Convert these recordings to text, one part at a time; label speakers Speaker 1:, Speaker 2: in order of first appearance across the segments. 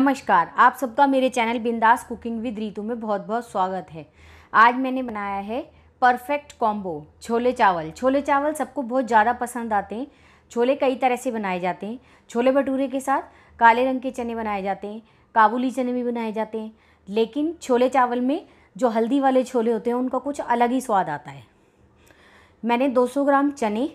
Speaker 1: नमस्कार आप सबका मेरे चैनल बिंदास कुकिंग विद रीतु में बहुत बहुत स्वागत है आज मैंने बनाया है परफेक्ट कॉम्बो छोले चावल छोले चावल सबको बहुत ज़्यादा पसंद आते हैं छोले कई तरह से बनाए जाते हैं छोले भटूरे के साथ काले रंग के चने बनाए जाते हैं काबुली चने भी बनाए जाते हैं लेकिन छोले चावल में जो हल्दी वाले छोले होते हैं उनका कुछ अलग ही स्वाद आता है मैंने 200 ग्राम चने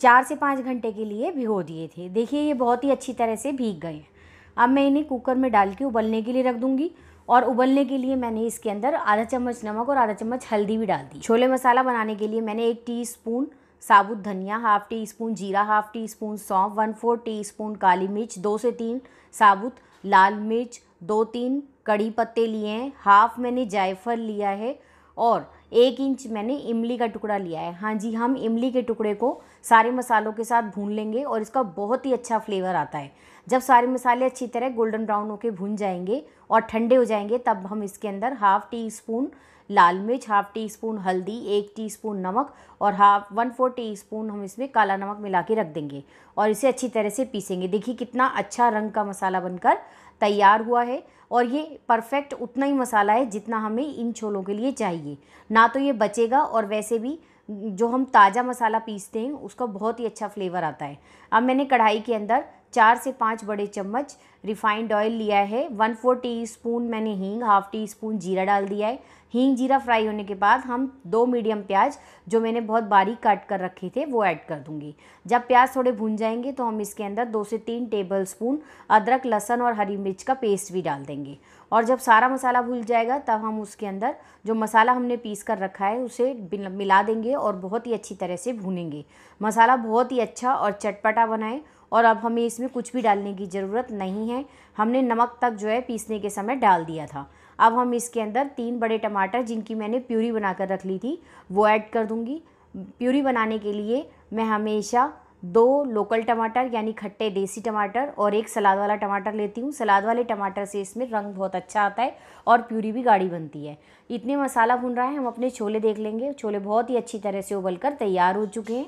Speaker 1: चार से पाँच घंटे के लिए भिगो दिए थे देखिए ये बहुत ही अच्छी तरह से भीग गए हैं अब मैं इन्हें कुकर में डाल के उबलने के लिए रख दूँगी और उबलने के लिए मैंने इसके अंदर आधा चम्मच नमक और आधा चम्मच हल्दी भी डाल दी छोले मसाला बनाने के लिए मैंने एक टीस्पून साबुत धनिया हाफ टी स्पून जीरा हाफ टी स्पून सौंफ वन फोर टी स्पून काली मिर्च दो से तीन साबुत लाल मिर्च दो तीन कड़ी पत्ते लिए हैं हाफ मैंने जायफल लिया है और एक इंच मैंने इमली का टुकड़ा लिया है हाँ जी हम इमली के टुकड़े को सारे मसालों के साथ भून लेंगे और इसका बहुत ही अच्छा फ्लेवर आता है जब सारे मसाले अच्छी तरह गोल्डन ब्राउन होकर भून जाएंगे और ठंडे हो जाएंगे तब हम इसके अंदर हाफ़ टी स्पून लाल मिर्च हाफ़ टी स्पून हल्दी एक टी स्पून नमक और half one four teaspoon हम इसमें काला नमक मिला के रख देंगे और इसे अच्छी तरह से पीसेंगे देखिए कितना अच्छा रंग का मसाला बनकर तैयार हुआ है और ये परफेक्ट उतना ही मसाला है जितना हमें इन छोलों के लिए चाहिए ना तो ये बचेगा और वैसे भी जो हम ताज़ा मसाला पीसते हैं उसका बहुत ही अच्छा फ्लेवर आता है अब मैंने कढ़ाई के अंदर चार से पाँच बड़े चम्मच रिफाइंड ऑयल लिया है वन फोर टी स्पून मैंने हींग हाफ टी स्पून जीरा डाल दिया है हींग जीरा फ्राई होने के बाद हम दो मीडियम प्याज जो मैंने बहुत बारीक काट कर रखे थे वो ऐड कर दूंगी जब प्याज थोड़े भून जाएंगे तो हम इसके अंदर दो से तीन टेबल स्पून अदरक लहसन और हरी मिर्च का पेस्ट भी डाल देंगे और जब सारा मसाला भूल जाएगा तब हम उसके अंदर जो मसाला हमने पीस कर रखा है उसे मिला देंगे और बहुत ही अच्छी तरह से भूनेंगे मसाला बहुत ही अच्छा और चटपटा बनाए और अब हमें इसमें कुछ भी डालने की ज़रूरत नहीं है हमने नमक तक जो है पीसने के समय डाल दिया था अब हम इसके अंदर तीन बड़े टमाटर जिनकी मैंने प्यूरी बनाकर रख ली थी वो ऐड कर दूँगी प्यूरी बनाने के लिए मैं हमेशा दो लोकल टमाटर यानी खट्टे देसी टमाटर और एक सलाद वाला टमाटर लेती हूँ सलाद वाले टमाटर से इसमें रंग बहुत अच्छा आता है और प्यूरी भी गाढ़ी बनती है इतने मसाला भुन रहा है हम अपने छोले देख लेंगे छोले बहुत ही अच्छी तरह से उबल कर तैयार हो चुके हैं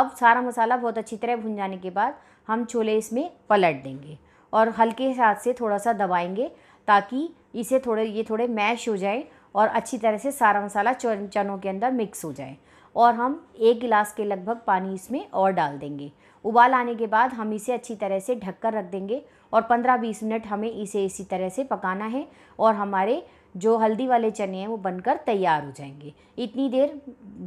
Speaker 1: अब सारा मसाला बहुत अच्छी तरह भुन जाने के बाद हम छोले इसमें पलट देंगे और हल्के हाथ से थोड़ा सा दबाएंगे ताकि इसे थोड़े ये थोड़े मैश हो जाए और अच्छी तरह से सारा मसाला चनों के अंदर मिक्स हो जाए और हम एक गिलास के लगभग पानी इसमें और डाल देंगे उबाल आने के बाद हम इसे अच्छी तरह से ढक कर रख देंगे और 15-20 मिनट हमें इसे इसी तरह से पकाना है और हमारे जो हल्दी वाले चने हैं वो बनकर तैयार हो जाएंगे इतनी देर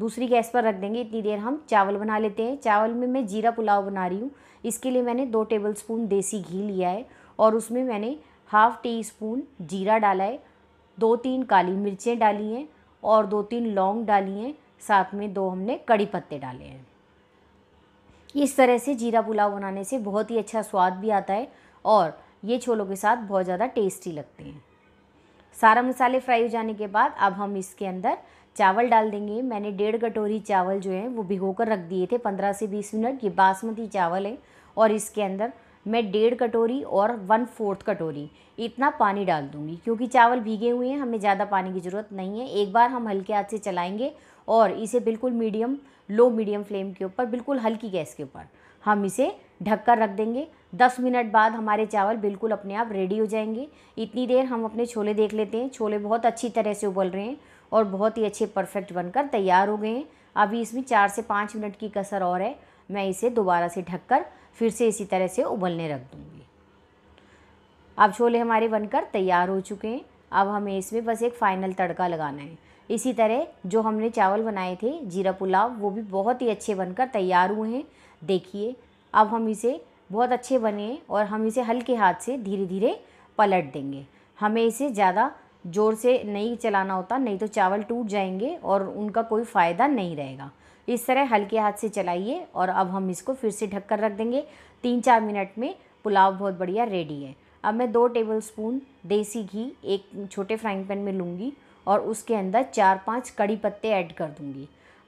Speaker 1: दूसरी गैस पर रख देंगे इतनी देर हम चावल बना लेते हैं चावल में मैं जीरा पुलाव बना रही हूँ इसके लिए मैंने दो टेबल स्पून देसी घी लिया है और उसमें मैंने हाफ़ टी स्पून जीरा डाला है दो तीन काली मिर्चें डाली हैं और दो तीन लौंग डाली हैं साथ में दो हमने कड़ी पत्ते डाले हैं इस तरह से जीरा पुलाव बनाने से बहुत ही अच्छा स्वाद भी आता है और ये छोलों के साथ बहुत ज़्यादा टेस्टी लगते हैं सारा मसाले फ्राई हो जाने के बाद अब हम इसके अंदर चावल डाल देंगे मैंने डेढ़ कटोरी चावल जो है वो भिगो कर रख दिए थे पंद्रह से बीस मिनट ये बासमती चावल है और इसके अंदर मैं डेढ़ कटोरी और वन फोर्थ कटोरी इतना पानी डाल दूंगी क्योंकि चावल भीगे हुए हैं हमें ज़्यादा पानी की ज़रूरत नहीं है एक बार हम हल्के हाथ से चलाएंगे और इसे बिल्कुल मीडियम लो मीडियम फ्लेम के ऊपर बिल्कुल हल्की गैस के ऊपर हम इसे ढक कर रख देंगे 10 मिनट बाद हमारे चावल बिल्कुल अपने आप रेडी हो जाएंगे इतनी देर हम अपने छोले देख लेते हैं छोले बहुत अच्छी तरह से उबल रहे हैं और बहुत ही अच्छे परफेक्ट बनकर तैयार हो गए हैं अभी इसमें चार से पाँच मिनट की कसर और है मैं इसे दोबारा से कर फिर से इसी तरह से उबलने रख दूँगी अब छोले हमारे बनकर तैयार हो चुके हैं अब हमें इसमें बस एक फ़ाइनल तड़का लगाना है इसी तरह जो हमने चावल बनाए थे जीरा पुलाव वो भी बहुत ही अच्छे बनकर तैयार हुए हैं देखिए अब हम इसे बहुत अच्छे बने और हम इसे हल्के हाथ से धीरे धीरे पलट देंगे हमें इसे ज़्यादा ज़ोर से नहीं चलाना होता नहीं तो चावल टूट जाएंगे और उनका कोई फ़ायदा नहीं रहेगा इस तरह हल्के हाथ से चलाइए और अब हम इसको फिर से ढक कर रख देंगे तीन चार मिनट में पुलाव बहुत बढ़िया रेडी है अब मैं दो टेबल स्पून देसी घी एक छोटे फ्राइंग पैन में लूँगी और उसके अंदर चार पांच कड़ी पत्ते ऐड कर दूंगी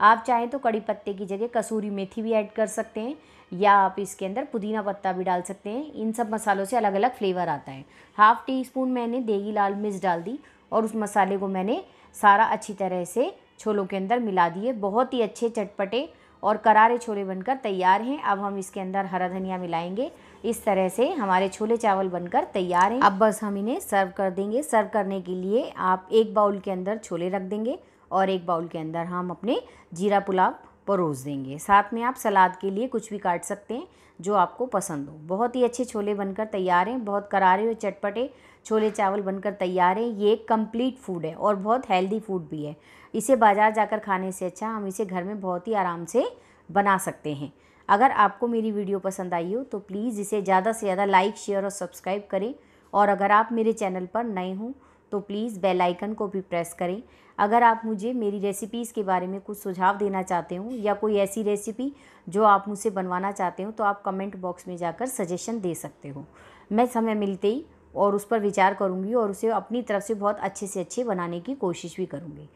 Speaker 1: आप चाहें तो कड़ी पत्ते की जगह कसूरी मेथी भी ऐड कर सकते हैं या आप इसके अंदर पुदीना पत्ता भी डाल सकते हैं इन सब मसालों से अलग अलग फ्लेवर आता है हाफ़ टी स्पून मैंने देगी लाल मिर्च डाल दी और उस मसाले को मैंने सारा अच्छी तरह से छोलों के अंदर मिला दिए बहुत ही अच्छे चटपटे और करारे छोले बनकर तैयार हैं अब हम इसके अंदर हरा धनिया मिलाएंगे इस तरह से हमारे छोले चावल बनकर तैयार हैं अब बस हम इन्हें सर्व कर देंगे सर्व करने के लिए आप एक बाउल के अंदर छोले रख देंगे और एक बाउल के अंदर हम अपने जीरा पुलाव परोस देंगे साथ में आप सलाद के लिए कुछ भी काट सकते हैं जो आपको पसंद हो बहुत ही अच्छे छोले बनकर तैयार हैं बहुत करारे और चटपटे छोले चावल बनकर तैयार हैं ये एक कम्प्लीट फूड है और बहुत हेल्दी फूड भी है इसे बाज़ार जाकर खाने से अच्छा हम इसे घर में बहुत ही आराम से बना सकते हैं अगर आपको मेरी वीडियो पसंद आई हो तो प्लीज़ इसे ज़्यादा से ज़्यादा लाइक शेयर और सब्सक्राइब करें और अगर आप मेरे चैनल पर नए हों तो प्लीज़ बेल आइकन को भी प्रेस करें अगर आप मुझे मेरी रेसिपीज़ के बारे में कुछ सुझाव देना चाहते हो या कोई ऐसी रेसिपी जो आप मुझसे बनवाना चाहते हो तो आप कमेंट बॉक्स में जाकर सजेशन दे सकते हो मैं समय मिलते ही और उस पर विचार करूँगी और उसे अपनी तरफ से बहुत अच्छे से अच्छे बनाने की कोशिश भी करूँगी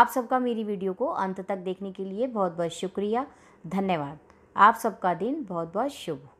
Speaker 1: आप सबका मेरी वीडियो को अंत तक देखने के लिए बहुत बहुत शुक्रिया धन्यवाद आप सबका दिन बहुत बहुत शुभ हो